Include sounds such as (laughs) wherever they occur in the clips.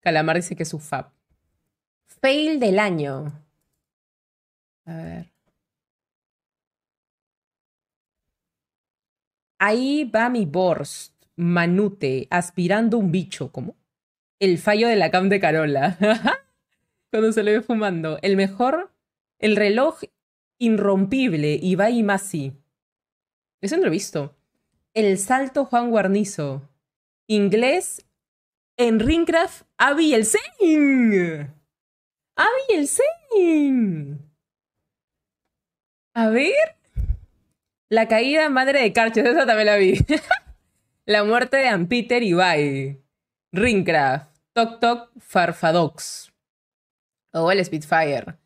Calamar dice que es su fab. Fail del año. A ver. Ahí va mi Borst, Manute, aspirando un bicho, ¿Cómo? el fallo de la cam de Carola. (laughs) Cuando se le ve fumando. El mejor, el reloj irrompible, Ibai Masi. Eso entrevisto. El salto Juan Guarnizo. Inglés en Ringcraft Abby el Sein. Abby el Sein. A ver. La caída madre de Carchos, esa también la vi. (laughs) la muerte de Ampeter y Bye. Ringcraft. Tok Tok, Farfadox. O el Spitfire.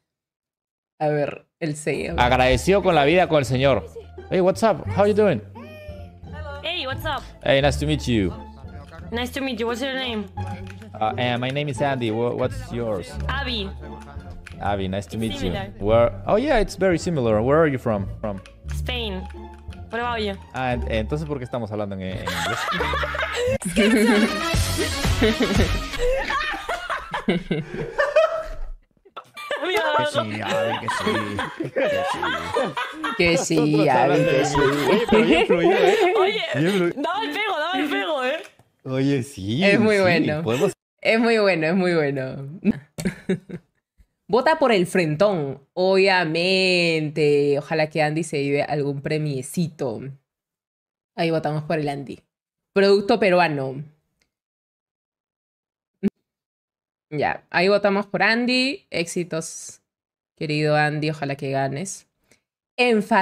A ver, el Sein. Agradecido con la vida con el señor. Hey, what's up? How are you doing? Hey, what's up? Hey, nice to meet you. Nice to meet you. What's your name? Uh, and eh, my name is Andy. What's yours? Abby. Avi, nice to it's meet similar. you. Where? Oh yeah, it's very similar. Where are you from? From Spain. What about you? Ah, entonces ¿por qué estamos hablando en, inglés? Que sí, Abby, que sí. Que sí, que sí, Oye, ¿eh? daba el pego, Daba el pego. Oye, sí. Es muy bueno. Es muy bueno, es muy bueno. Vota por el frentón, obviamente. Ojalá que Andy se lleve algún premiecito. Ahí votamos por el Andy. Producto peruano. (laughs) Ya, ahí votamos por Andy. Éxitos, querido Andy, ojalá que ganes. Enfa